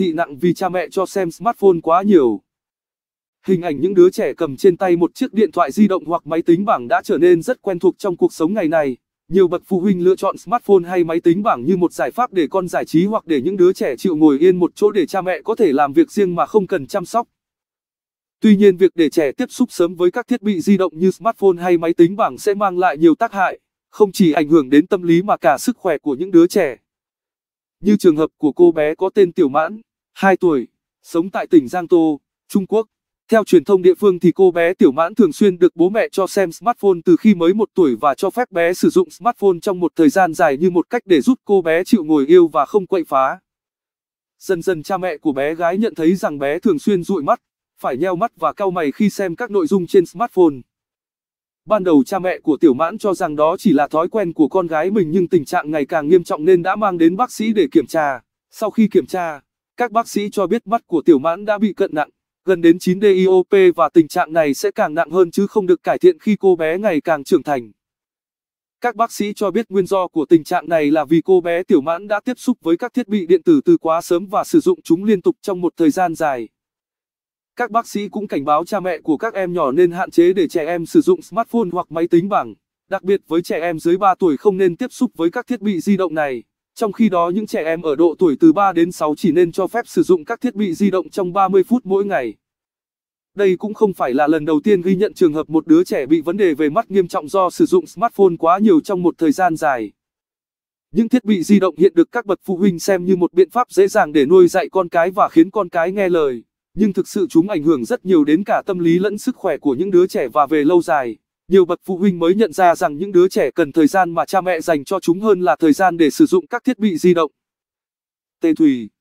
thị nặng vì cha mẹ cho xem smartphone quá nhiều. Hình ảnh những đứa trẻ cầm trên tay một chiếc điện thoại di động hoặc máy tính bảng đã trở nên rất quen thuộc trong cuộc sống ngày nay. Nhiều bậc phụ huynh lựa chọn smartphone hay máy tính bảng như một giải pháp để con giải trí hoặc để những đứa trẻ chịu ngồi yên một chỗ để cha mẹ có thể làm việc riêng mà không cần chăm sóc. Tuy nhiên việc để trẻ tiếp xúc sớm với các thiết bị di động như smartphone hay máy tính bảng sẽ mang lại nhiều tác hại, không chỉ ảnh hưởng đến tâm lý mà cả sức khỏe của những đứa trẻ. Như trường hợp của cô bé có tên Tiểu Mãn, 2 tuổi, sống tại tỉnh Giang Tô, Trung Quốc. Theo truyền thông địa phương thì cô bé Tiểu Mãn thường xuyên được bố mẹ cho xem smartphone từ khi mới 1 tuổi và cho phép bé sử dụng smartphone trong một thời gian dài như một cách để giúp cô bé chịu ngồi yêu và không quậy phá. Dần dần cha mẹ của bé gái nhận thấy rằng bé thường xuyên dụi mắt, phải nheo mắt và cau mày khi xem các nội dung trên smartphone. Ban đầu cha mẹ của Tiểu Mãn cho rằng đó chỉ là thói quen của con gái mình nhưng tình trạng ngày càng nghiêm trọng nên đã mang đến bác sĩ để kiểm tra. Sau khi kiểm tra, các bác sĩ cho biết mắt của tiểu mãn đã bị cận nặng, gần đến 9 DIOP và tình trạng này sẽ càng nặng hơn chứ không được cải thiện khi cô bé ngày càng trưởng thành. Các bác sĩ cho biết nguyên do của tình trạng này là vì cô bé tiểu mãn đã tiếp xúc với các thiết bị điện tử từ quá sớm và sử dụng chúng liên tục trong một thời gian dài. Các bác sĩ cũng cảnh báo cha mẹ của các em nhỏ nên hạn chế để trẻ em sử dụng smartphone hoặc máy tính bảng, đặc biệt với trẻ em dưới 3 tuổi không nên tiếp xúc với các thiết bị di động này. Trong khi đó những trẻ em ở độ tuổi từ 3 đến 6 chỉ nên cho phép sử dụng các thiết bị di động trong 30 phút mỗi ngày. Đây cũng không phải là lần đầu tiên ghi nhận trường hợp một đứa trẻ bị vấn đề về mắt nghiêm trọng do sử dụng smartphone quá nhiều trong một thời gian dài. Những thiết bị di động hiện được các bậc phụ huynh xem như một biện pháp dễ dàng để nuôi dạy con cái và khiến con cái nghe lời, nhưng thực sự chúng ảnh hưởng rất nhiều đến cả tâm lý lẫn sức khỏe của những đứa trẻ và về lâu dài nhiều bậc phụ huynh mới nhận ra rằng những đứa trẻ cần thời gian mà cha mẹ dành cho chúng hơn là thời gian để sử dụng các thiết bị di động. Tê Thủy